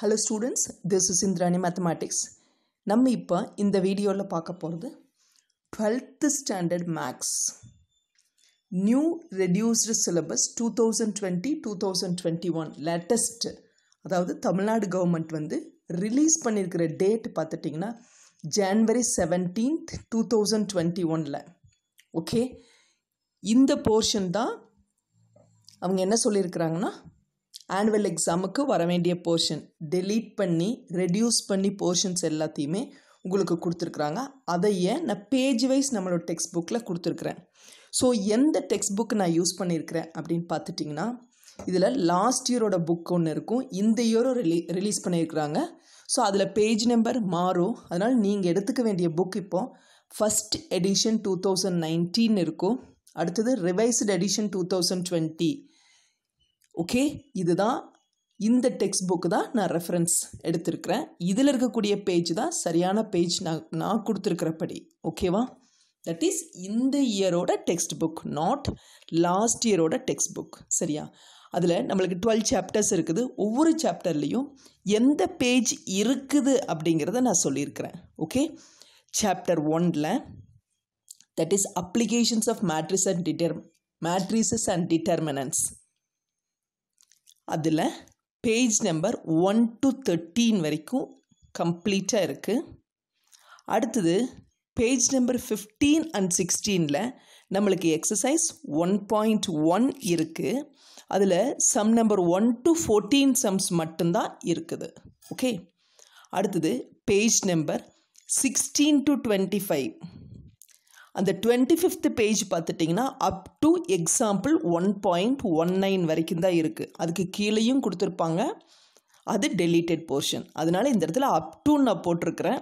Hello students this is Indrani mathematics நம்ம இப்போ இந்த வீடியோவில் பார்க்க போகிறது twelfth standard maths new reduced syllabus two thousand twenty two thousand twenty one latest அதாவது தமிழ்நாடு கவர்மெண்ட் வந்து ரிலீஸ் பண்ணியிருக்கிற டேட் பார்த்துட்டிங்கன்னா January seventeenth two thousand twenty ஒனில் ஓகே இந்த போர்ஷன் தான் அவங்க என்ன சொல்லியிருக்கிறாங்கன்னா ஆனுவல் எக்ஸாமுக்கு வர வேண்டிய போர்ஷன் டெலீட் பண்ணி ரெடியூஸ் பண்ணி போர்ஷன்ஸ் எல்லாத்தையுமே உங்களுக்கு கொடுத்துருக்குறாங்க அதையே நான் பேஜ் வைஸ் நம்மளோட டெக்ஸ்ட் புக்கில் கொடுத்துருக்குறேன் ஸோ எந்த டெக்ஸ்ட் புக் நான் யூஸ் பண்ணியிருக்கிறேன் அப்படின்னு பார்த்துட்டிங்கன்னா இதில் லாஸ்ட் இயரோட புக் ஒன்று இருக்கும் இந்த இயரும் ரிலீ ரிலீஸ் பண்ணியிருக்கிறாங்க ஸோ அதில் பேஜ் நம்பர் மாறும் அதனால் நீங்கள் எடுத்துக்க வேண்டிய புக் இப்போது first edition two thousand nineteen இருக்கும் அடுத்தது revised edition two thousand twenty okay இதுதான் இந்த டெக்ஸ்ட் புக்கு தான் நான் ரெஃபரன்ஸ் எடுத்திருக்கிறேன் இதில் இருக்கக்கூடிய பேஜ் தான் சரியான பேஜ் நான் நான் கொடுத்துருக்குறபடி ஓகேவா தட் இஸ் இந்த இயரோட டெக்ஸ்ட் புக் நாட் லாஸ்ட் இயரோட டெக்ஸ்ட் புக் சரியா அதில் நம்மளுக்கு டுவெல் சாப்டர்ஸ் இருக்குது ஒவ்வொரு சாப்டர்லேயும் எந்த பேஜ் இருக்குது அப்படிங்கிறத நான் சொல்லியிருக்கிறேன் ஓகே சாப்டர் ஒன்னில் that is applications of matrices and deter matrices and determinants அதில் page number one to thirteen வரைக்கும் கம்ப்ளீட்டாக இருக்குது அடுத்தது பேஜ் நம்பர் ஃபிஃப்டீன் அண்ட் சிக்ஸ்டீனில் நம்மளுக்கு எக்ஸசைஸ் ஒன் பாயிண்ட் ஒன் இருக்குது அதில் sum number one to fourteen sums மட்டும்தான் இருக்குது ஓகே அடுத்தது page number sixteen to twenty five அந்த டுவெண்ட்டி ஃபிஃப்த் பேஜ் பார்த்துட்டிங்கன்னா up to example one point one nine வரைக்கும் தான் இருக்குது அதுக்கு கீழேயும் கொடுத்துருப்பாங்க அது டெலீட்டட் போர்ஷன் அதனால் இந்த இடத்துல அப் டூ நான் போட்டிருக்கிறேன்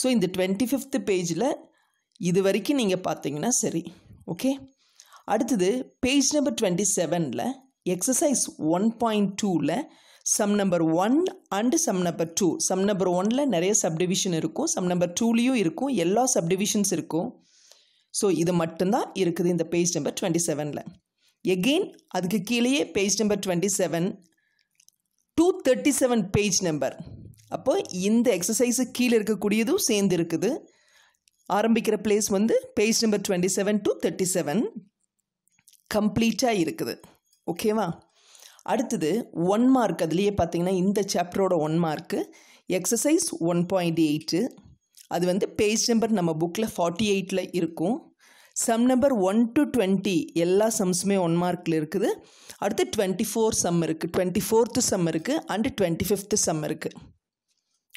ஸோ இந்த டுவெண்ட்டி ஃபிஃப்த்து பேஜில் இது வரைக்கும் நீங்கள் பார்த்தீங்கன்னா சரி ஓகே அடுத்தது பேஜ் நம்பர் டுவெண்ட்டி செவனில் எக்ஸசைஸ் ஒன் பாயிண்ட் டூவில் sum number one and sum number two sum number ஒனில் நிறைய சப்டிவிஷன் இருக்கும் சம் நம்பர் டூலேயும் இருக்கும் எல்லா சப்டிவிஷன்ஸ் இருக்கும் ஸோ இது மட்டும்தான் இருக்குது இந்த பேஜ் நம்பர் டுவெண்ட்டி செவனில் எகெயின் அதுக்கு கீழேயே page number twenty seven to thirty seven page number அப்போ இந்த எக்ஸசைஸு கீழே இருக்கக்கூடியதும் சேர்ந்து இருக்குது ஆரம்பிக்கிற பிளேஸ் வந்து page number twenty seven to thirty seven கம்ப்ளீட்டாக இருக்குது ஓகேவா அடுத்தது ஒன் மார்க் அதுலேயே பார்த்தீங்கன்னா இந்த சாப்டரோட one mark exercise one point eight அது வந்து பேஜ் நம்பர் நம்ம புக்கில் ஃபார்ட்டி எயிட்டில் இருக்கும் sum number one to twenty எல்லா சம்ஸுமே ஒன் மார்க்கில் இருக்குது அடுத்து டுவெண்ட்டி ஃபோர் சம் இருக்குது டுவெண்ட்டி ஃபோர்த்து சம் இருக்குது அண்டு டுவெண்ட்டி ஃபிஃப்த்து சம் இருக்குது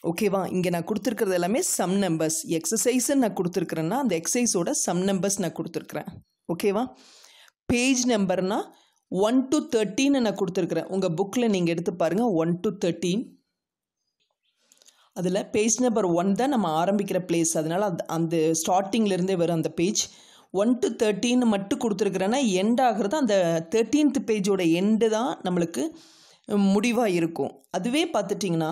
ஓகேவா இங்கே நான் கொடுத்துருக்கிறது எல்லாமே சம் நம்பர்ஸ் எக்ஸசைஸுன்னு நான் கொடுத்துருக்குறேன்னா அந்த எக்ஸசைஸோட சம் நம்பர்ஸ் நான் கொடுத்துருக்குறேன் ஓகேவா பேஜ் நம்பர்னால் ஒன் டு தேர்ட்டின்னு நான் கொடுத்துருக்குறேன் உங்கள் புக்கில் நீங்கள் எடுத்து பாருங்கள் ஒன் டு தேர்ட்டீன் அதில் பேஜ் நம்பர் ஒன் தான் நம்ம ஆரம்பிக்கிற பிளேஸ் அதனால் அந்த அந்த ஸ்டார்டிங்லேருந்தே வரும் அந்த பேஜ் ஒன் டு தேர்ட்டின்னு மட்டும் கொடுத்துருக்குறேன்னா எண்ட் ஆகிறது அந்த தேர்ட்டீன்த் பேஜோட எண்டு தான் நம்மளுக்கு முடிவாக இருக்கும் அதுவே பார்த்துட்டிங்கன்னா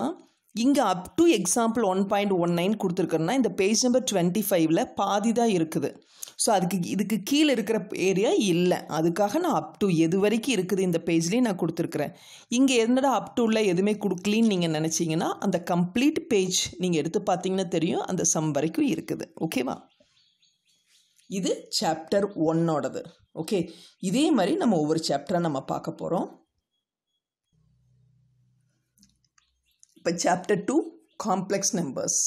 இங்கே up to example one point one nine கொடுத்துருக்குறேன்னா இந்த பேஜ் நம்பர் டுவெண்ட்டி ஃபைவ்ல பாதி தான் இருக்குது ஸோ அதுக்கு இதுக்கு கீழே இருக்கிற ஏரியா இல்லை அதுக்காக நான் அப் டு எது வரைக்கும் இருக்குது இந்த பேஜ்லேயும் நான் கொடுத்துருக்குறேன் இங்கே என்னடா அப் டுல எதுவுமே கொடுக்கலின்னு நீங்கள் நினச்சிங்கன்னா அந்த கம்ப்ளீட் பேஜ் நீங்கள் எடுத்து பார்த்தீங்கன்னா தெரியும் அந்த சம் வரைக்கும் இருக்குது ஓகேவா இது சாப்டர் ஒன்னோடது ஓகே இதே மாதிரி நம்ம ஒவ்வொரு சாப்டராக நம்ம பார்க்க போகிறோம் இப்போ சாப்டர் டூ காம்ப்ளெக்ஸ் நம்பர்ஸ்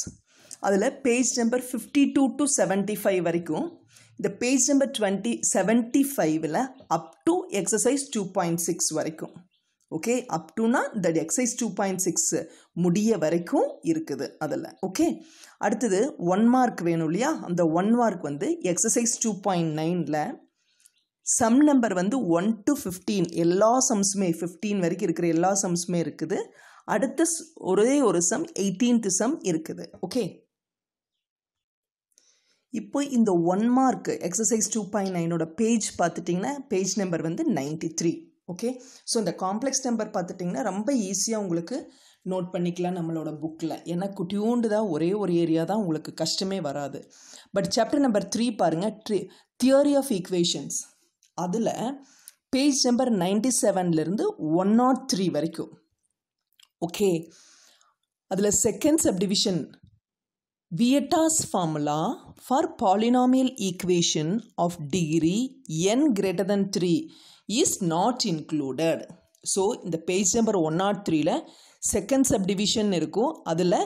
அதில் page number fifty two to seventy five வரைக்கும் இந்த பேஜ் நம்பர் டுவெண்ட்டி செவன்ட்டி ஃபைவ்ல up to exercise two point six வரைக்கும் ஓகே அப் டுனா that exercise two point six முடிய வரைக்கும் இருக்குது அதில் ஓகே அடுத்தது ஒன் மார்க் வேணும் இல்லையா அந்த ஒன் மார்க் வந்து எக்ஸசைஸ் டூ பாயிண்ட் நைனில் சம் நம்பர் வந்து ஒன் டு ஃபிஃப்டீன் எல்லா சம்ஸுமே ஃபிஃப்டீன் வரைக்கும் இருக்கிற எல்லா சம்ஸுமே இருக்குது அடுத்த ஒரே ஒரு சம் எயிட்டீன்த்து சம் இருக்குது ஓகே இப்போ இந்த one mark exercise two point நைனோட பேஜ் பார்த்துட்டிங்கன்னா பேஜ் நம்பர் வந்து நைன்டி த்ரீ ஓகே ஸோ இந்த காம்ப்ளெக்ஸ் நம்பர் பார்த்துட்டிங்கன்னா ரொம்ப ஈஸியாக உங்களுக்கு நோட் பண்ணிக்கலாம் நம்மளோட புக்கில் ஏன்னா குட்டியூண்டு தான் ஒரே ஒரு ஏரியா தான் உங்களுக்கு கஷ்டமே வராது பட் சாப்டர் நம்பர் த்ரீ பாருங்கள் ட்ரீ தியோரி ஆஃப் ஈக்குவேஷன்ஸ் அதில் பேஜ் நம்பர் நைன்டி செவன்லேருந்து ஒன் நாட் த்ரீ வரைக்கும் ஓகே அதில் second subdivision Vieta's formula for polynomial equation of degree n greater than 3 is not included. So இந்த page number one not த்ரீல second subdivision இருக்கும் அதில்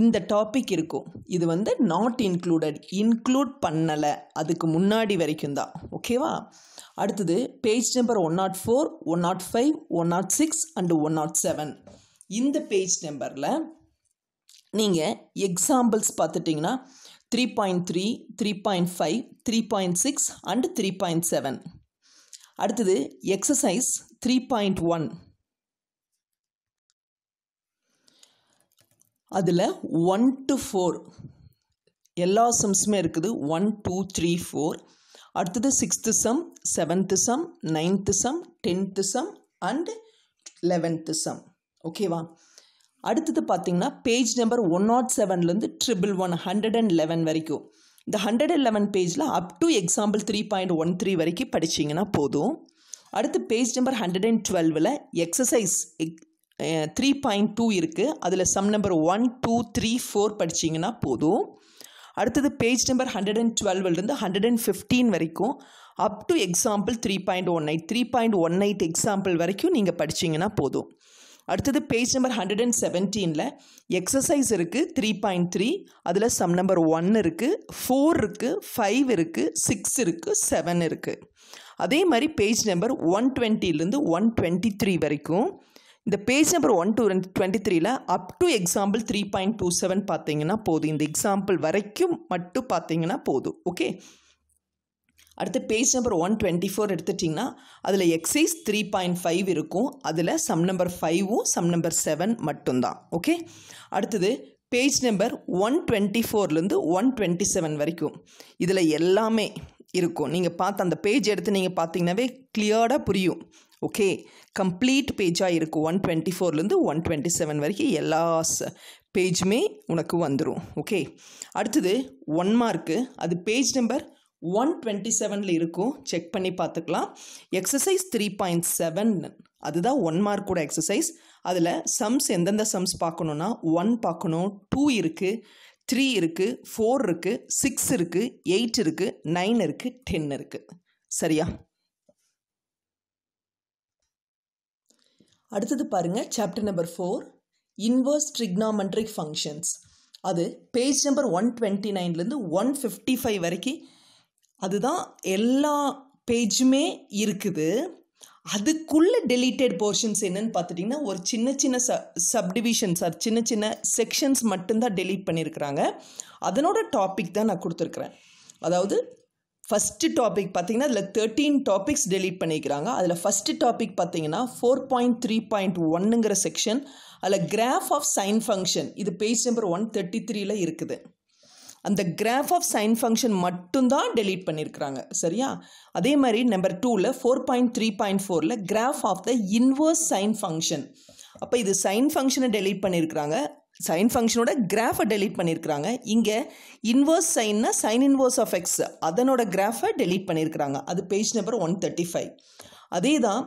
இந்த topic இருக்கும் இது வந்து நாட் included, இன்க்ளூட் பண்ணலை அதுக்கு முன்னாடி வரைக்கும் Okay ஓகேவா அடுத்தது page number one not four one not five one not six and one not seven இந்த பேஜ் நம்பரில் நீங்கள் எக்ஸாம்பிள்ஸ் பார்த்துட்டிங்கன்னா three point three three point five three point six and three point seven அடுத்தது exercise three point one அதில் one to four எல்லா சம்ஸுமே இருக்குது one two three four அடுத்தது sixth sum seventh sum ninth sum tenth sum and eleventh sum ஓகேவா அடுத்தது பார்த்தீங்கன்னா page number one not செவன்லேருந்து triple one hundred and eleven வரைக்கும் இந்த ஹண்ட்ரட் அண்ட் லெவன் பேஜில் up to example three point one three வரைக்கும் படிச்சிங்கன்னா போதும் அடுத்து பேஜ் நம்பர் ஹண்ட்ரட் அண்ட் டுவெல்வில் எக்ஸசைஸ் த்ரீ பாயிண்ட் டூ இருக்குது அதில் sum number one two three four படிச்சிங்கன்னா போதும் அடுத்தது பேஜ் நம்பர் ஹண்ட்ரட் அண்ட் டுவெல்வ்லேருந்து ஹண்ட்ரட் அண்ட் ஃபிஃப்டீன் வரைக்கும் up to example three point one eight three point one eight example வரைக்கும் நீங்கள் படிச்சிங்கன்னா போதும் அடுத்தது பேஜ் நம்பர் ஹண்ட்ரட் அண்ட் செவன்டீனில் எக்ஸசைஸ் இருக்குது த்ரீ பாயிண்ட் த்ரீ அதில் சம் நம்பர் ஒன் இருக்குது ஃபோர் இருக்குது ஃபைவ் இருக்குது சிக்ஸ் இருக்குது செவன் இருக்குது அதே மாதிரி பேஜ் நம்பர் ஒன் டுவெண்ட்டிலேருந்து ஒன் டுவெண்ட்டி த்ரீ வரைக்கும் இந்த பேஜ் நம்பர் ஒன் டூ ரெண்டு டுவெண்ட்டி த்ரீல up to example three point two seven பார்த்தீங்கன்னா போதும் இந்த எக்ஸாம்பிள் வரைக்கும் மட்டும் பார்த்தீங்கன்னா போதும் ஓகே அடுத்து page number one twenty four எடுத்துட்டிங்கன்னா அதில் எக்ஸைஸ் த்ரீ பாயிண்ட் ஃபைவ் இருக்கும் அதில் சம் நம்பர் ஃபைவும் சம் நம்பர் செவன் மட்டும்தான் ஓகே அடுத்தது பேஜ் நம்பர் ஒன் டுவெண்ட்டி ஃபோர்லேருந்து ஒன் டுவெண்ட்டி செவன் வரைக்கும் இதில் எல்லாமே இருக்கும் நீங்கள் பார்த்து அந்த பேஜ் எடுத்து நீங்கள் பார்த்தீங்கன்னாவே கிளியர்டாக புரியும் ஓகே கம்ப்ளீட் பேஜாக இருக்கும் ஒன் டுவெண்ட்டி ஃபோர்லேருந்து ஒன் டுவெண்ட்டி செவன் வரைக்கும் எல்லா பேஜுமே உனக்கு வந்துடும் ஓகே அடுத்தது ஒன் மார்க்கு அது பேஜ் நம்பர் ஒன் டுவெண்ட்டி செவனில் இருக்கும் செக் பண்ணி பார்த்துக்கலாம் எக்ஸசைஸ் த்ரீ பாயிண்ட் செவன் அதுதான் ஒன் மார்க் கூட எக்ஸசைஸ் அதில் சம்ஸ் எந்தெந்த சம்ஸ் பார்க்கணுன்னா ஒன் பார்க்கணும் டூ இருக்குது த்ரீ இருக்குது ஃபோர் இருக்குது சிக்ஸ் இருக்குது எயிட் இருக்குது நைன் இருக்குது டென் இருக்குது சரியா அடுத்தது பாருங்கள் chapter number four inverse trigonometric functions அது பேஜ் நம்பர் ஒன் டுவெண்ட்டி நைன்லேருந்து ஒன் ஃபிஃப்டி ஃபைவ் வரைக்கும் அதுதான் எல்லா பேஜுமே இருக்குது அதுக்குள்ளே டெலீட்டட் போர்ஷன்ஸ் என்னன்னு பார்த்துட்டிங்கன்னா ஒரு சின்ன சின்ன ச சப்டிவிஷன்ஸ் அது சின்ன சின்ன செக்ஷன்ஸ் மட்டும்தான் டெலீட் பண்ணியிருக்கிறாங்க அதனோட டாபிக் தான் நான் கொடுத்துருக்குறேன் அதாவது ஃபஸ்ட்டு டாபிக் பார்த்தீங்கன்னா அதில் தேர்ட்டீன் டாபிக்ஸ் டெலீட் பண்ணிக்கிறாங்க அதில் ஃபஸ்ட்டு டாபிக் பார்த்தீங்கன்னா ஃபோர் பாயிண்ட் த்ரீ பாயிண்ட் ஒன்னுங்கிற செக்ஷன் அதில் கிராஃப் ஆஃப் சைன் ஃபங்க்ஷன் இது பேஜ் நம்பர் ஒன் தேர்ட்டி த்ரீல இருக்குது அந்த கிராஃப் ஆஃப் சைன் ஃபங்க்ஷன் மட்டும்தான் டெலீட் பண்ணியிருக்கிறாங்க சரியா அதே மாதிரி நம்பர் டூவில் ஃபோர் பாயிண்ட் த்ரீ பாயிண்ட் ஃபோரில் graph of the inverse sine function அப்போ இது சைன் ஃபங்க்ஷனை டெலீட் பண்ணியிருக்கிறாங்க சைன் ஃபங்க்ஷனோட கிராஃபை டெலீட் பண்ணியிருக்கிறாங்க இங்கே இன்வர்ஸ் சைன்னா சைன் இன்வர்ஸ் ஆஃப் எக்ஸ் அதனோட கிராஃபை டெலீட் பண்ணியிருக்கிறாங்க அது page number one thirty five அதே தான்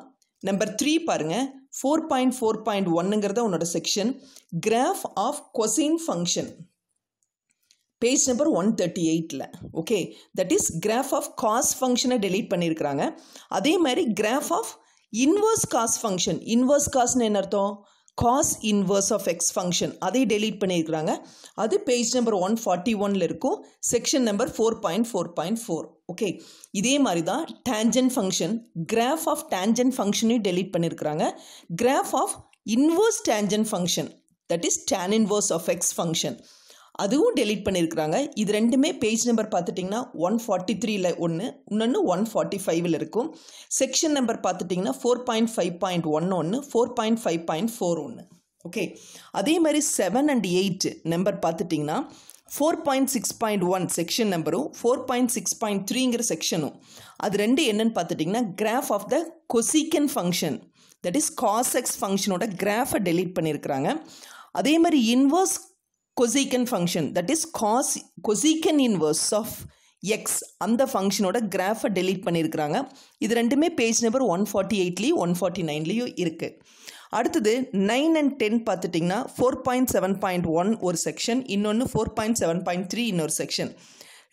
நம்பர் த்ரீ பாருங்கள் ஃபோர் பாயிண்ட் ஃபோர் பாயிண்ட் ஒன்னுங்கிறத உன்னோட section graph of cosine function page number one thirty எயிட்டில் okay that is graph of cos ஃபங்க்ஷனை டெலீட் பண்ணியிருக்கிறாங்க அதே மாதிரி graph of inverse cos function inverse காஸ்னு என்ன அர்த்தம் cos inverse of x function அதை டெலீட் பண்ணியிருக்கிறாங்க அது பேஜ் நம்பர் ஒன் ஃபார்ட்டி ஒனில் இருக்கும் section number four point four point four okay இதே மாதிரி தான் tangent function graph of tangent ஃபங்க்ஷனையும் டெலீட் பண்ணியிருக்கிறாங்க graph of inverse tangent function that is tan inverse of x function அதுவும் டெலிட் பண்ணியிருக்கிறாங்க இது ரெண்டுமே பேஜ் நம்பர் பார்த்துட்டிங்கன்னா ஒன் ஃபார்ட்டி த்ரீல ஒன்று இன்னொன்று ஒன் ஃபார்ட்டி ஃபைவ்ல இருக்கும் செக்ஷன் நம்பர் பார்த்துட்டிங்கன்னா four point five point one ஒன்று four point five point four ஒன்று ஓகே அதே மாதிரி செவன் அண்ட் எயிட் நம்பர் பார்த்துட்டிங்கன்னா four point six point one section நம்பரும் ஃபோர் பாயிண்ட் சிக்ஸ் பாயிண்ட் த்ரீங்கிற செக்ஷனும் அது ரெண்டு என்னன்னு பார்த்துட்டிங்கன்னா graph of the cosecant function that is cosec x ஃபங்க்ஷனோட கிராஃபை டெலீட் பண்ணியிருக்கிறாங்க அதே மாதிரி inverse cosecant function that is cos cosecant inverse of x அந்த ஃபங்க்ஷனோட கிராஃபை டெலீட் பண்ணியிருக்கிறாங்க இது ரெண்டுமே பேஜ் நம்பர் ஒன் ஃபார்ட்டி எயிட்லேயும் ஒன் ஃபார்ட்டி நைன்லேயும் இருக்குது அடுத்தது நைன் அண்ட் டென் பார்த்துட்டிங்கன்னா four point seven point one ஒரு செக்ஷன் இன்னொன்று four point seven point three இன்னொரு செக்ஷன்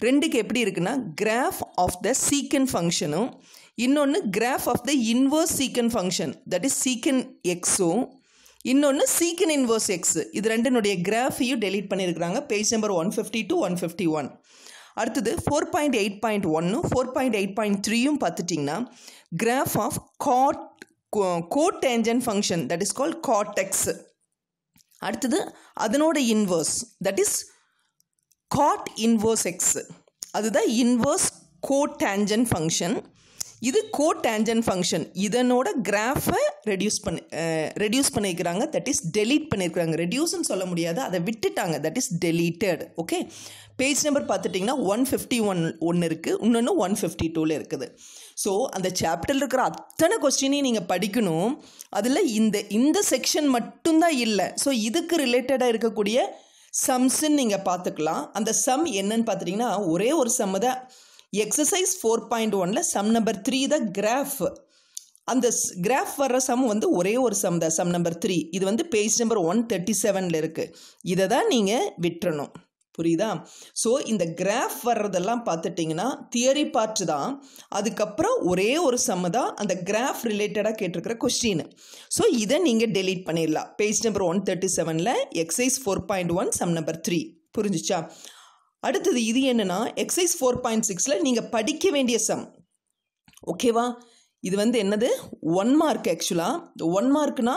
ரெண்டுக்கு எப்படி இருக்குன்னா கிராஃப் ஆஃப் த சீக்கன் ஃபங்க்ஷனும் இன்னொன்று graph of the inverse secant function that is secant எக்ஸும் இன்னொன்று சீக்கன் இன்வர்ஸ் எக்ஸ் இது ரெண்டினுடைய கிராஃபியும் டெலீட் பண்ணியிருக்கிறாங்க page number one fifty two one fifty one அடுத்தது ஃபோர் பாயிண்ட் எயிட் பாயிண்ட் ஒன்னும் ஃபோர் பாயிண்ட் எயிட் பாயிண்ட் த்ரீயும் பார்த்துட்டிங்கன்னா graph of cot cotangent function that is call cot x அடுத்தது அதனோட inverse that is cot inverse x அதுதான் inverse cotangent function இது cotangent function இதனோட கிராஃபை reduce பண்ணி ரெடியூஸ் பண்ணியிருக்கிறாங்க தட் இஸ் டெலீட் பண்ணியிருக்கிறாங்க ரெடியூஸ்னு சொல்ல முடியாது அதை விட்டுட்டாங்க that is deleted okay page number பார்த்துட்டிங்கன்னா ஒன் ஃபிஃப்டி ஒன் ஒன்று இருக்குது இன்னொன்று ஒன் ஃபிஃப்டி டூவில் இருக்குது ஸோ அந்த சாப்டரில் இருக்கிற அத்தனை கொஸ்டினையும் நீங்கள் படிக்கணும் அதில் இந்த இந்த செக்ஷன் மட்டும்தான் இல்லை ஸோ இதுக்கு ரிலேட்டடாக இருக்கக்கூடிய சம்ஸுன்னு நீங்கள் பார்த்துக்கலாம் அந்த சம் என்னன்னு பார்த்துட்டிங்கன்னா ஒரே ஒரு சம்மை தான் எக்ஸசைஸ் ஃபோர் பாயிண்ட் ஒனில் sum number three the graph அந்த கிராஃப் வர்ற சம் வந்து ஒரே ஒரு சம் தான் சம் நம்பர் த்ரீ இது வந்து பேஜ் நம்பர் ஒன் தேர்ட்டி செவனில் இருக்குது இதை தான் நீங்கள் விட்டுறணும் புரியுதா ஸோ இந்த கிராஃப் வர்றதெல்லாம் பார்த்துட்டிங்கன்னா தியரி பார்ட்டு தான் அதுக்கப்புறம் ஒரே ஒரு சம்மு தான் அந்த கிராஃப் ரிலேட்டடாக கேட்டிருக்கிற கொஸ்டின் ஸோ இதை நீங்கள் டெலீட் பண்ணிடலாம் பேஜ் நம்பர் ஒன் தேர்ட்டி செவனில் exercise four point one sum number three புரிஞ்சிச்சா அடுத்தது இது என்னென்னா எக்ஸைஸ் ஃபோர் பாயிண்ட் சிக்ஸில் நீங்கள் படிக்க வேண்டிய சம் ஓகேவா இது வந்து என்னது ஒன் மார்க் ஆக்சுவலாக ஒன் மார்க்னா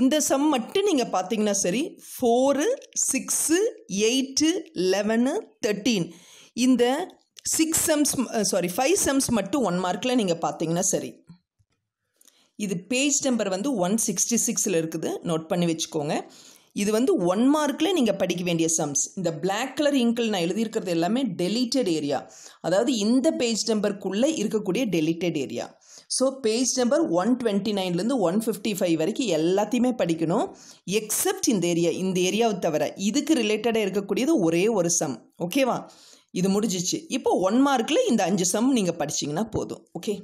இந்த சம் மட்டும் நீங்கள் பார்த்தீங்கன்னா சரி four six eight eleven thirteen இந்த six sums sorry five sums மட்டும் ஒன் மார்க்கில் நீங்கள் பார்த்தீங்கன்னா சரி இது பேஜ் நம்பர் வந்து ஒன் சிக்ஸ்டி சிக்ஸில் இருக்குது நோட் பண்ணி வச்சுக்கோங்க இது வந்து ஒன் மார்க்கில் நீங்கள் படிக்க வேண்டிய சம்ஸ் இந்த பிளாக் கலர் இங்கில் நான் எழுதியிருக்கிறது எல்லாமே டெலிட்டட் ஏரியா அதாவது இந்த பேஜ் நம்பருக்குள்ளே இருக்கக்கூடிய deleted area so page number one twenty நைன்லேருந்து ஒன் ஃபிஃப்டி ஃபைவ் வரைக்கும் எல்லாத்தையுமே படிக்கணும் எக்ஸப்ட் இந்த ஏரியா இந்த ஏரியாவை தவிர இதுக்கு ரிலேட்டடாக இருக்கக்கூடியது ஒரே ஒரு சம் ஓகேவா இது முடிஞ்சிச்சு இப்போ ஒன் மார்க்கில் இந்த அஞ்சு சம் நீங்கள் படிச்சிங்கன்னா போதும் ஓகே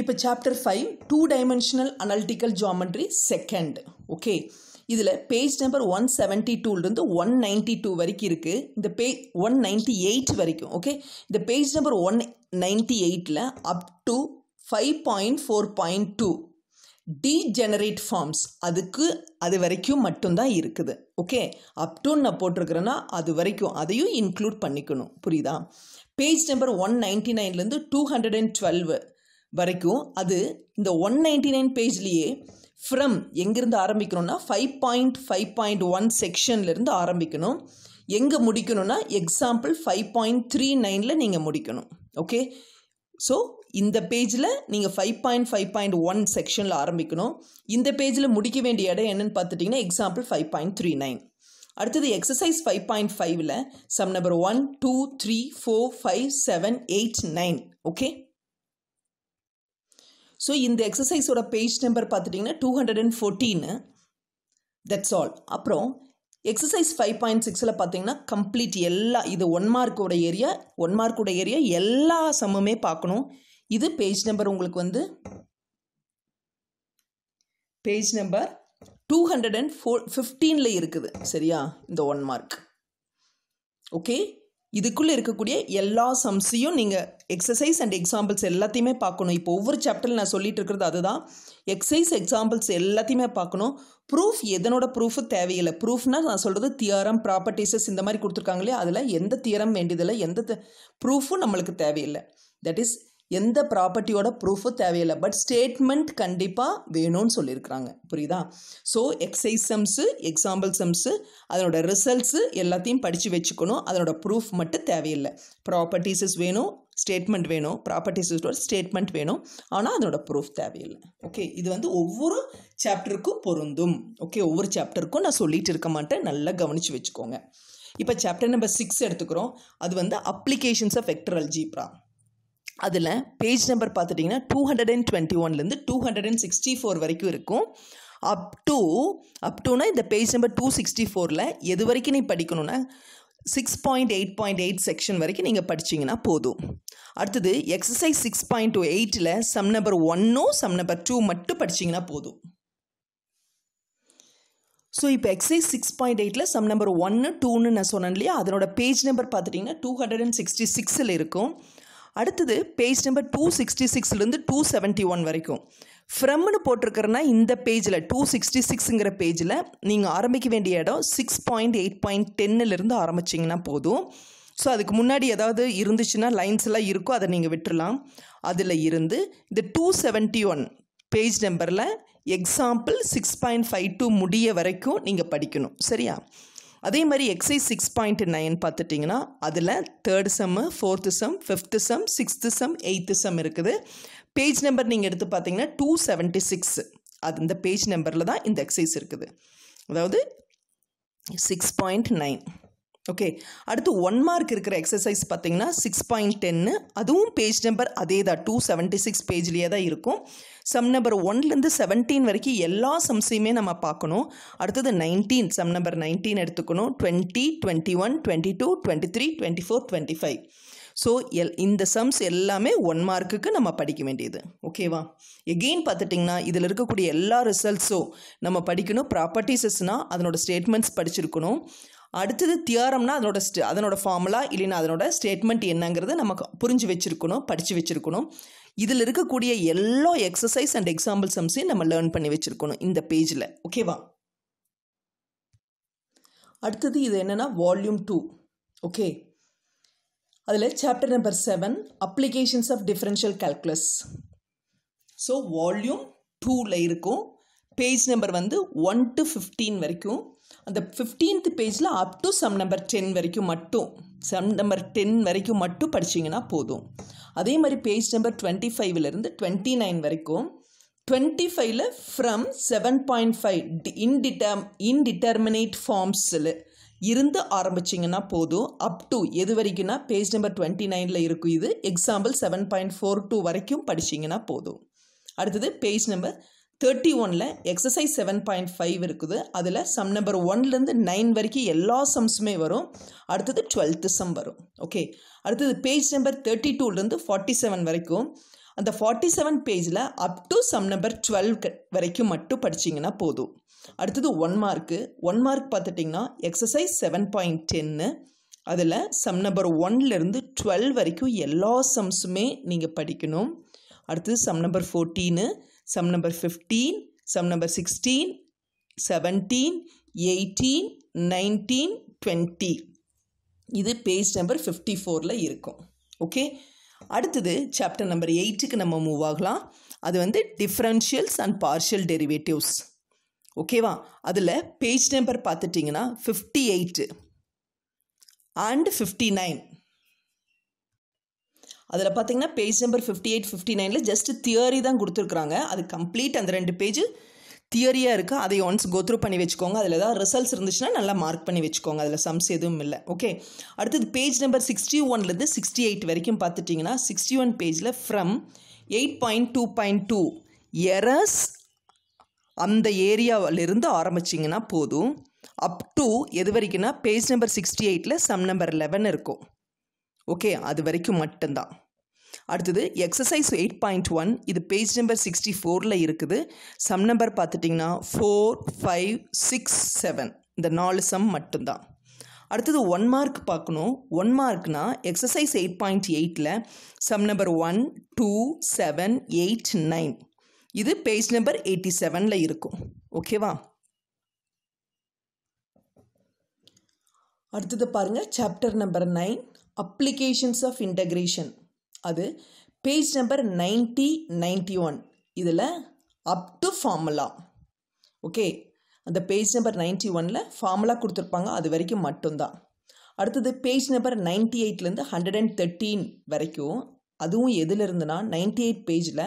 இப்போ chapter five two dimensional analytical geometry second okay இதில் பேஜ் நம்பர் ஒன் செவன்ட்டி டூலேருந்து ஒன் நைன்ட்டி டூ வரைக்கும் இருக்குது இந்த பே ஒன் நைன்ட்டி எயிட் வரைக்கும் ஓகே இந்த பேஜ் நம்பர் ஒன் நைன்ட்டி எயிட்டில் up to five point four point two degenerate forms அதுக்கு அது வரைக்கும் மட்டும்தான் இருக்குது ஓகே அப் நான் போட்டிருக்கிறேன்னா அது வரைக்கும் அதையும் இன்க்ளூட் பண்ணிக்கணும் புரியுதா பேஜ் நம்பர் ஒன் நைன்ட்டி நைன்லேருந்து டூ ஹண்ட்ரட் அண்ட் டுவெல்வு வரைக்கும் அது இந்த ஒன் நைன்டி நைன் பேஜ்லேயே ஃப்ரம் எங்கேருந்து ஆரம்பிக்கணும்னா five point five point one செக்ஷன்லேருந்து ஆரம்பிக்கணும் எங்கே முடிக்கணும்னா எக்ஸாம்பிள் ஃபைவ் பாயிண்ட் த்ரீ நைனில் நீங்கள் முடிக்கணும் ஓகே ஸோ இந்த பேஜில் நீங்கள் five point five point one செக்ஷனில் ஆரம்பிக்கணும் இந்த பேஜில் முடிக்க வேண்டிய இடம் என்னென்னு பார்த்துட்டிங்கன்னா example five point three nine அடுத்தது எக்ஸசைஸ் ஃபைவ் பாயிண்ட் ஃபைவ்ல sum number one two three four five seven eight nine okay so இந்த எக்ஸசைஸோட பேஜ் நம்பர் பார்த்துட்டிங்கன்னா two hundred and fourteen that's all அப்புறம் எக்ஸசைஸ் ஃபைவ் பாயிண்ட் சிக்ஸில் பார்த்தீங்கன்னா complete எல்லா இது ஒன் மார்க்கோட ஏரியா ஒன் மார்க்கோட ஏரியா எல்லா சம்முமே பார்க்கணும் இது பேஜ் நம்பர் உங்களுக்கு வந்து page number two hundred and four ஃபிஃப்டீனில் இருக்குது சரியா இந்த ஒன் மார்க் ஓகே இதுக்குள்ளே இருக்கக்கூடிய எல்லா சம்ஸையும் நீங்கள் எக்ஸசைஸ் அண்ட் எக்ஸாம்பிள்ஸ் எல்லாத்தையுமே பார்க்கணும் இப்போ ஒவ்வொரு சாப்டரில் நான் சொல்லிட்டு இருக்கிறது அதுதான் எக்ஸசைஸ் எக்ஸாம்பிள்ஸ் எல்லாத்தையுமே பார்க்கணும் ப்ரூஃப் எதனோட ப்ரூஃபு தேவையில்லை ப்ரூஃப்னா நான் சொல்கிறது தியரம் ப்ராப்பர்ட்டிஸஸ் இந்த மாதிரி கொடுத்துருக்காங்களே அதில் எந்த தியரம் வேண்டியதில்லை எந்த ப்ரூஃபும் நம்மளுக்கு தேவையில்லை தட் இஸ் எந்த ப்ராப்பர்ட்டியோட ப்ரூஃபும் தேவையில்லை பட் ஸ்டேட்மெண்ட் கண்டிப்பாக வேணும்னு சொல்லியிருக்கிறாங்க புரியுதா so exercise sums example sums அதனோட ரிசல்ட்ஸு எல்லாத்தையும் படித்து வச்சுக்கணும் அதனோட ப்ரூஃப் மட்டும் தேவையில்லை ப்ராப்பர்ட்டிஸஸ் வேணும் ஸ்டேட்மெண்ட் வேணும் ப்ராப்பர்ட்டிஸோட ஸ்டேட்மெண்ட் வேணும் ஆனால் அதனோட ப்ரூஃப் தேவையில்லை ஓகே இது வந்து ஒவ்வொரு சாப்டருக்கும் பொருந்தும் ஓகே ஒவ்வொரு சாப்டருக்கும் நான் சொல்லிட்டு இருக்க மாட்டேன் நல்லா கவனித்து வச்சுக்கோங்க இப்போ சாப்டர் நம்பர் சிக்ஸ் எடுத்துக்கிறோம் அது வந்து அப்ளிகேஷன்ஸ் ஆஃப் எக்டரல் ஜீப்ரா அதில் பேஜ் நம்பர் பார்த்துட்டிங்கன்னா டூ ஹண்ட்ரட் அண்ட் டுவெண்ட்டி ஒன்லேருந்து two hundred and sixty four வரைக்கும் இருக்கும் அப் டூ அப் டூனா இந்த பேஜ் நம்பர் டூ சிக்ஸ்டி ஃபோரில் எது வரைக்கும் நீ படிக்கணும்னா six point eight point eight section வரைக்கும் நீங்கள் படிச்சிங்கன்னா போதும் அடுத்தது எக்ஸசைஸ் சிக்ஸ் பாயிண்ட் டூ எயிட்டில் சம் நம்பர் ஒன்னும் சம் நம்பர் டூ மட்டும் படிச்சிங்கன்னா போதும் ஸோ இப்போ எக்ஸைஸ் சிக்ஸ் பாயிண்ட் எயிட்டில் சம் நம்பர் ஒன்று டூன்னு நான் சொன்னேன் இல்லையா அதனோட பேஜ் நம்பர் பார்த்துட்டிங்கன்னா டூ ஹண்ட்ரட் அண்ட் சிக்ஸ்டி சிக்ஸில் இருக்கும் அடுத்தது பேஜ் நம்பர் டூ சிக்ஸ்டி சிக்ஸ்லேருந்து டூ செவன்ட்டி ஒன் வரைக்கும் ஃப்ரம்னு போட்டிருக்கிறேன்னா இந்த பேஜில் டூ சிக்ஸ்டி சிக்ஸுங்கிற பேஜில் நீங்கள் ஆரம்பிக்க வேண்டிய இடம் சிக்ஸ் பாயிண்ட் எயிட் பாயிண்ட் டென்னிலிருந்து ஆரம்பிச்சிங்கன்னா போதும் ஸோ அதுக்கு முன்னாடி ஏதாவது இருந்துச்சுன்னா லைன்ஸ் எல்லாம் இருக்கோ அதை நீங்கள் விட்டுறலாம் அதில் இருந்து இந்த டூ செவன்ட்டி ஒன் பேஜ் நம்பரில் example six point five two முடிய வரைக்கும் நீங்கள் படிக்கணும் சரியா அதே மாதிரி எக்ஸைஸ் சிக்ஸ் பாயிண்ட் நைன் பார்த்துட்டிங்கன்னா அதில் third sum fourth sum fifth sum sixth sum eighth sum இருக்குது பேஜ் நம்பர் நீங்கள் எடுத்து பார்த்தீங்கன்னா டூ செவன்ட்டி சிக்ஸ் அது இந்த பேஜ் நம்பரில் தான் இந்த எக்ஸைஸ் இருக்குது அதாவது சிக்ஸ் பாயிண்ட் நைன் ஓகே அடுத்து ஒன் மார்க் இருக்கிற எக்ஸசைஸ் பார்த்தீங்கன்னா சிக்ஸ் பாயிண்ட் டென்னு அதுவும் பேஜ் நம்பர் அதே தான் டூ செவன்ட்டி சிக்ஸ் பேஜ்லேயே தான் இருக்கும் சம் நம்பர் ஒன்லேருந்து செவன்டீன் வரைக்கும் எல்லா சம்ஸையுமே நம்ம பார்க்கணும் அடுத்தது நைன்டீன் சம் நம்பர் நைன்டீன் எடுத்துக்கணும் twenty twenty one twenty two twenty three twenty four twenty five so எல் இந்த சம்ஸ் எல்லாமே ஒன் மார்க்குக்கு நம்ம படிக்க வேண்டியது ஓகேவா எகெயின் பார்த்துட்டிங்கன்னா இதில் இருக்கக்கூடிய எல்லா ரிசல்ட்ஸும் நம்ம படிக்கணும் ப்ராப்பர்ட்டிஸஸ்னால் அதனோட ஸ்டேட்மெண்ட்ஸ் படிச்சிருக்கணும் அடுத்தது தியாரம்னா அதனோட ஸ்ட் அதனோட ஃபார்முலா இல்லைன்னா அதனோட ஸ்டேட்மெண்ட் என்னங்கிறது நமக்கு புரிஞ்சு வச்சுருக்கணும் படித்து வச்சுருக்கணும் இதில் இருக்கக்கூடிய எல்லா எக்ஸசைஸ் அண்ட் எக்ஸாம்பிள் சம்ஸையும் நம்ம லேர்ன் பண்ணி வச்சுருக்கணும் இந்த பேஜில் ஓகேவா அடுத்தது இது என்னென்னா வால்யூம் டூ ஓகே அதில் chapter number seven applications of differential calculus so volume டூவில் இருக்கும் பேஜ் நம்பர் வந்து ஒன் டு ஃபிஃப்டீன் வரைக்கும் அந்த ஃபிஃப்டீன்த் பேஜில் up to sum number ten வரைக்கும் மட்டும் சம் நம்பர் டென் வரைக்கும் மட்டும் படிச்சிங்கன்னா போதும் அதே மாதிரி பேஜ் நம்பர் டுவெண்ட்டி ஃபைவ்லேருந்து டுவெண்ட்டி நைன் வரைக்கும் டுவெண்ட்டி ஃபைவ்ல from seven point five indeterminate indeterminate ஃபார்ம்ஸில் இருந்து ஆரம்பிச்சிங்கன்னா போதும் அப் டு எது வரைக்கும்னா பேஜ் நம்பர் டுவெண்ட்டி நைனில் இருக்கும் இது example seven point four two வரைக்கும் படிச்சிங்கன்னா போதும் அடுத்தது பேஜ் நம்பர் தேர்ட்டி ஒனில் எக்ஸசைஸ் செவன் பாயிண்ட் ஃபைவ் இருக்குது அதில் சம் நம்பர் ஒன்லேருந்து நைன் வரைக்கும் எல்லா சம்ஸுமே வரும் அடுத்தது டுவெல்த்து சம் வரும் ஓகே அடுத்தது பேஜ் நம்பர் தேர்ட்டி டூலேருந்து ஃபார்ட்டி செவன் வரைக்கும் அந்த ஃபார்ட்டி செவன் பேஜில் up to sum number twelve வரைக்கும் மட்டும் படிச்சிங்கன்னா போதும் அடுத்தது ஒன் மார்க்கு ஒன் மார்க் பார்த்துட்டிங்கன்னா எக்ஸசைஸ் செவன் பாயிண்ட் டென்னு அதில் சம் நம்பர் ஒன்லேருந்து டுவெல் வரைக்கும் எல்லா சம்ஸுமே நீங்கள் படிக்கணும் அடுத்தது sum number fourteen sum number fifteen sum number sixteen seventeen eighteen nineteen twenty இது பேஜ் நம்பர் ஃபிஃப்டி ஃபோரில் இருக்கும் ஓகே அடுத்தது சாப்டர் நம்பர் எயிட்டுக்கு நம்ம மூவ் ஆகலாம் அது வந்து டிஃப்ரென்ஷியல்ஸ் அண்ட் பார்ஷியல் டெரிவேட்டிவ்ஸ் ஓகேவா அதில் பேஜ் நம்பர் பார்த்துட்டிங்கன்னா fifty eight and fifty nine அதில் பார்த்தீங்கன்னா page number fifty eight fifty நைனில் ஜஸ்ட் தியரி தான் கொடுத்துருக்குறாங்க அது கம்ப்ளீட் அந்த ரெண்டு பேஜ் தியரியாக இருக்குது அதை ஒன்ஸ் கோத்ரூ பண்ணி வச்சுக்கோங்க அதில் ஏதாவது ரிசல்ட்ஸ் இருந்துச்சுன்னா நல்லா மார்க் பண்ணி வச்சுக்கோங்க அதில் சம்ஸ் எதுவும் இல்லை ஓகே அடுத்தது பேஜ் நம்பர் சிக்ஸ்டி ஒன்லேருந்து சிக்ஸ்டி எயிட் வரைக்கும் பார்த்துட்டிங்கன்னா சிக்ஸ்டி ஒன் பேஜில் from eight point two point two errors அந்த ஏரியாவிலிருந்து ஆரம்பிச்சிங்கன்னா போதும் அப் டு எது வரைக்கும்னா பேஜ் நம்பர் சிக்ஸ்டி எயிட்டில் சம் நம்பர் லெவன் இருக்கும் ஓகே அது வரைக்கும் மட்டும்தான் அடுத்தது எக்ஸசைஸ் எயிட் பாயிண்ட் ஒன் இது பேஜ் நம்பர் சிக்ஸ்டி ஃபோரில் இருக்குது சம் நம்பர் பார்த்துட்டிங்கன்னா ஃபோர் ஃபைவ் சிக்ஸ் செவன் இந்த நாலு சம் மட்டும்தான் அடுத்தது ஒன் மார்க் பார்க்கணும் ஒன் மார்க்னால் எக்ஸசைஸ் எயிட் பாயிண்ட் எயிட்டில் sum number one two seven eight nine இது பேஜ் நம்பர் எயிட்டி செவனில் இருக்கும் ஓகேவா அடுத்தது பாருங்கள் chapter number nine applications of integration அது page number ninety ninety one இதில் அப் டு ஃபார்முலா ஓகே அந்த பேஜ் நம்பர் நைன்டி ஒனில் ஃபார்முலா கொடுத்துருப்பாங்க அது வரைக்கும் மட்டும்தான் அடுத்தது பேஜ் நம்பர் நைன்டி எயிட்லேருந்து ஹண்ட்ரட் அண்ட் தேர்ட்டீன் வரைக்கும் அதுவும் எதில் இருந்துன்னா நைன்டி எயிட் பேஜில்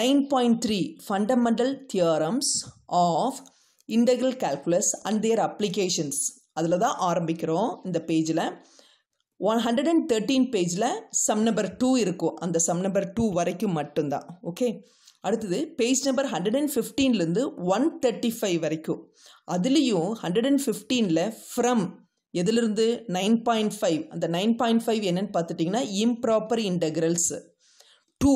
nine point three fundamental theorems of integral calculus and their applications அதில் தான் ஆரம்பிக்கிறோம் இந்த பேஜில் ஒன் ஹண்ட்ரட் அண்ட் தேர்ட்டீன் பேஜில் சம் நம்பர் டூ இருக்கும் அந்த சம் நம்பர் டூ வரைக்கும் மட்டும்தான் ஓகே அடுத்தது பேஜ் நம்பர் ஹண்ட்ரட் அண்ட் ஃபிஃப்டீன்லேருந்து ஒன் தேர்ட்டி ஃபைவ் வரைக்கும் அதுலேயும் ஹண்ட்ரட் அண்ட் ஃபிஃப்டீனில் ஃப்ரம் எதுலேருந்து நைன் பாயிண்ட் ஃபைவ் அந்த நைன் பாயிண்ட் ஃபைவ் என்னன்னு பார்த்துட்டிங்கன்னா improper integrals to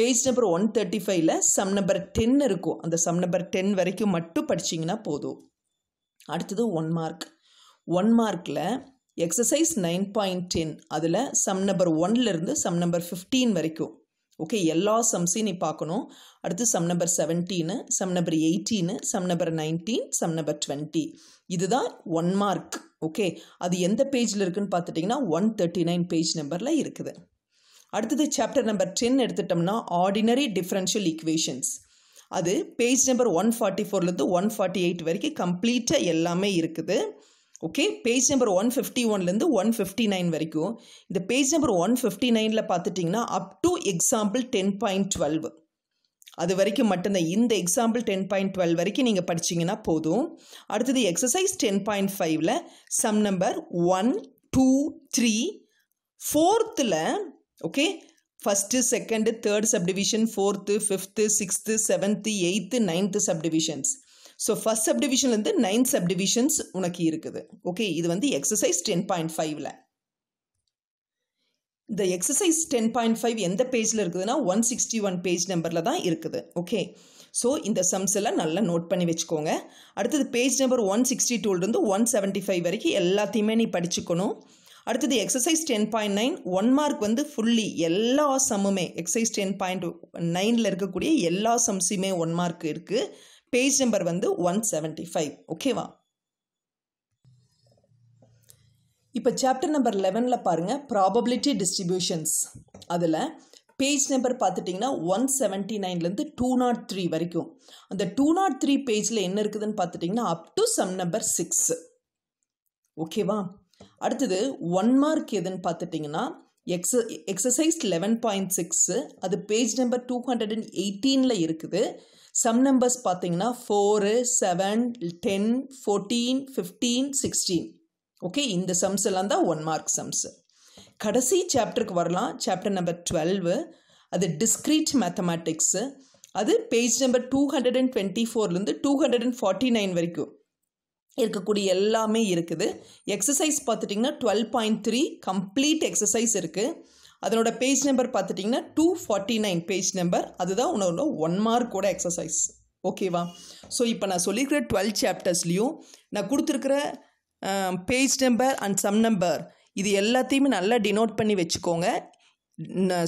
page number one thirty ஃபைவ்ல சம் நம்பர் டென் இருக்கும் அந்த சம் நம்பர் டென் வரைக்கும் மட்டும் படிச்சிங்கன்னா போதும் அடுத்தது ஒன் மார்க் ஒன் மார்க்கில் எக்ஸசைஸ் நைன் பாயிண்ட் டென் அதில் சம் நம்பர் ஒன்லேருந்து சம் நம்பர் ஃபிஃப்டீன் வரைக்கும் ஓகே எல்லா சம்ஸையும் நீ பார்க்கணும் அடுத்து sum number seventeen sum number eighteen sum number nineteen sum number twenty இதுதான் ஒன் மார்க் ஓகே அது எந்த பேஜில் இருக்குதுன்னு பார்த்துட்டிங்கன்னா ஒன் தேர்ட்டி நைன் பேஜ் நம்பரில் இருக்குது அடுத்தது சாப்டர் நம்பர் டென் எடுத்துட்டோம்னா ஆர்டினரி டிஃப்ரென்ஷியல் ஈக்குவேஷன்ஸ் அது பேஜ் நம்பர் ஒன் ஃபார்ட்டி ஃபோர்லேருந்து ஒன் ஃபார்ட்டி எயிட் வரைக்கும் கம்ப்ளீட்டாக எல்லாமே இருக்குது okay page number one fifty ஒன்லேருந்து ஒன் ஃபிஃப்டி நைன் வரைக்கும் இந்த பேஜ் நம்பர் ஒன் ஃபிஃப்டி நைனில் பார்த்துட்டிங்கன்னா up to example ten point twelve அது வரைக்கும் மட்டும்தான் இந்த எக்ஸாம்பிள் டென் பாயிண்ட் டுவெல் வரைக்கும் நீங்கள் படிச்சிங்கன்னா போதும் அடுத்தது எக்ஸசைஸ் டென் பாயிண்ட் ஃபைவ்ல sum number one two three ஃபோர்த்தில் okay first second third subdivision fourth fifth sixth seventh eighth ninth subdivisions so first சப்டிவிஷன்லேருந்து நைன் சப்டிவிஷன்ஸ் உனக்கு இருக்குது ஓகே இது வந்து எக்ஸசைஸ் டென் பாயிண்ட் ஃபைவ்ல இந்த எக்ஸசைஸ் டென் பாயிண்ட் ஃபைவ் எந்த பேஜில் இருக்குதுன்னா ஒன் சிக்ஸ்டி ஒன் பேஜ் நம்பரில் தான் இருக்குது ஓகே ஸோ இந்த சம்ஸ் எல்லாம் நல்லா நோட் பண்ணி வச்சுக்கோங்க அடுத்தது பேஜ் நம்பர் ஒன் சிக்ஸ்டி டூலேருந்து ஒன் செவன்ட்டி ஃபைவ் வரைக்கும் எல்லாத்தையுமே நீ படிச்சுக்கணும் அடுத்தது exercise ten point nine one mark வந்து ஃபுல்லி எல்லா சம்முமே எக்ஸசைஸ் டென் பாயிண்ட் நைனில் இருக்கக்கூடிய எல்லா சம்ஸுமே ஒன் மார்க் இருக்குது பேஜ் நம்பர் வந்து ஒன் செவன்ட்டி ஃபைவ் ஓகேவா இப்போ சாப்டர் நம்பர் லெவனில் பாருங்கள் ப்ராபபிலிட்டி டிஸ்ட்ரிபியூஷன்ஸ் அதில் பேஜ் நம்பர் பார்த்துட்டிங்கன்னா ஒன் செவன்ட்டி நைன்லேருந்து டூ நாட் த்ரீ வரைக்கும் அந்த டூ நாட் த்ரீ பேஜில் என்ன இருக்குதுன்னு பார்த்துட்டிங்கன்னா up to sum number six ஓகேவா அடுத்தது ஒன் மார்க் எதுன்னு பார்த்துட்டிங்கன்னா எக்ஸ எக்ஸசைஸ் லெவன் பாயிண்ட் சிக்ஸு அது page number two hundred and எயிட்டீனில் இருக்குது சம் நம்பர்ஸ் பார்த்தீங்கன்னா four seven ten fourteen fifteen sixteen okay இந்த சம்ஸ் எல்லாம் தான் ஒன் மார்க் சம்ஸு கடைசி சாப்டருக்கு வரலாம் சாப்டர் நம்பர் டுவெல்வு அது டிஸ்க்ரீட் மேத்தமேட்டிக்ஸு அது page number two hundred and twenty ஃபோர்லேருந்து two hundred and forty nine வரைக்கும் இருக்கக்கூடிய எல்லாமே இருக்குது எக்ஸசைஸ் பார்த்துட்டிங்கன்னா twelve point three complete exercise இருக்குது அதனோட பேஜ் நம்பர் பார்த்துட்டிங்கன்னா two forty nine page number அதுதான் உன்னோட ஒன் மார்க்கோட எக்ஸசைஸ் ஓகேவா ஸோ இப்போ நான் சொல்லியிருக்கிற டுவெல் சாப்டர்ஸ்லேயும் நான் கொடுத்துருக்கிற page number and sum number இது எல்லாத்தையுமே நல்லா டினோட் பண்ணி வச்சுக்கோங்க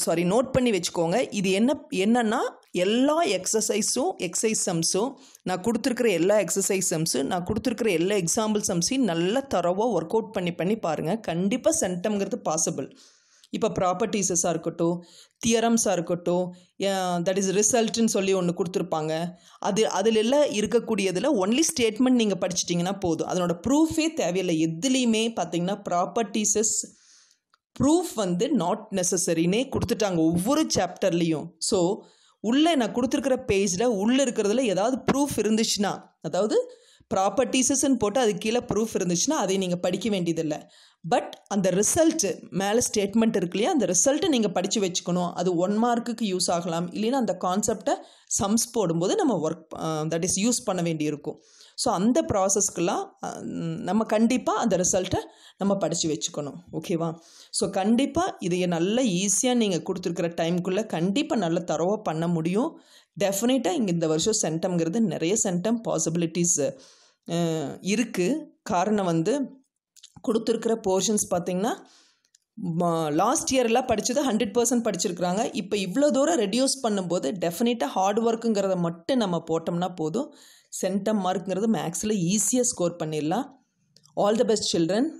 சாரி நோட் பண்ணி வச்சுக்கோங்க இது என்ன என்னென்னா எல்லா எக்ஸசைஸும் எக்ஸசைஸ் சம்ஸும் நான் கொடுத்துருக்கிற எல்லா எக்ஸசைஸ் சம்ஸும் நான் கொடுத்துருக்கிற எல்லா எக்ஸாம்பிள் சம்ஸையும் நல்ல தரவாக ஒர்க் அவுட் பண்ணி பண்ணி பாருங்கள் கண்டிப்பாக சென்டம்ங்கிறது பாசிபிள் இப்போ ப்ராப்பர்ட்டிஸஸாக இருக்கட்டும் தியரம்ஸாக இருக்கட்டும் தட் இஸ் ரிசல்ட்டுன்னு சொல்லி ஒன்று கொடுத்துருப்பாங்க அது அதில் இருக்கக்கூடியதில் ஒன்லி ஸ்டேட்மெண்ட் நீங்கள் படிச்சிட்டிங்கன்னா போதும் அதனோட ப்ரூஃபே தேவையில்லை எதுலேயுமே பார்த்தீங்கன்னா ப்ராப்பர்ட்டிஸஸ் ப்ரூஃப் வந்து நாட் நெசசரினே கொடுத்துட்டாங்க ஒவ்வொரு சாப்டர்லேயும் ஸோ உள்ளே நான் கொடுத்துருக்கிற பேஜில் உள்ளே இருக்கிறதுல ஏதாவது ப்ரூஃப் இருந்துச்சுன்னா அதாவது ப்ராப்பர்ட்டிஸஸ்ன்னு போட்டு அது கீழே ப்ரூஃப் இருந்துச்சுன்னா அதை நீங்கள் படிக்க வேண்டியதில்லை பட் அந்த ரிசல்ட்டு மேலே ஸ்டேட்மெண்ட் இருக்கு இல்லையா அந்த ரிசல்ட்டை நீங்கள் படித்து வச்சுக்கணும் அது ஒன் மார்க்குக்கு யூஸ் ஆகலாம் இல்லைன்னா அந்த கான்செப்டை சம்ஸ் போடும்போது நம்ம ஒர்க் தட் இஸ் யூஸ் பண்ண வேண்டியிருக்கும் ஸோ அந்த ப்ராசஸ்க்கெல்லாம் நம்ம கண்டிப்பாக அந்த ரிசல்ட்டை நம்ம படித்து வச்சுக்கணும் ஓகேவா ஸோ கண்டிப்பாக இதையை நல்லா ஈஸியாக நீங்கள் கொடுத்துருக்குற டைம்குள்ளே கண்டிப்பாக நல்லா தரவாக பண்ண முடியும் டெஃபினட்டாக இங்கே இந்த வருஷம் சென்டம்ங்கிறது நிறைய சென்டம் பாசிபிலிட்டிஸ் இருக்குது காரணம் வந்து கொடுத்துருக்கிற போர்ஷன்ஸ் பார்த்திங்கன்னா லாஸ்ட் இயர்லாம் படித்தது ஹண்ட்ரட் பர்சன்ட் படிச்சிருக்கிறாங்க இப்போ இவ்வளோ தூரம் ரெடியூஸ் பண்ணும்போது டெஃபினட்டாக ஹார்ட் ஒர்க்குங்கிறத மட்டும் நம்ம போட்டோம்னா போதும் சென்டம் மார்க்குங்கிறது மேக்ஸில் ஈஸியாக ஸ்கோர் பண்ணிடலாம் ஆல் த பெஸ்ட் சில்ட்ரன்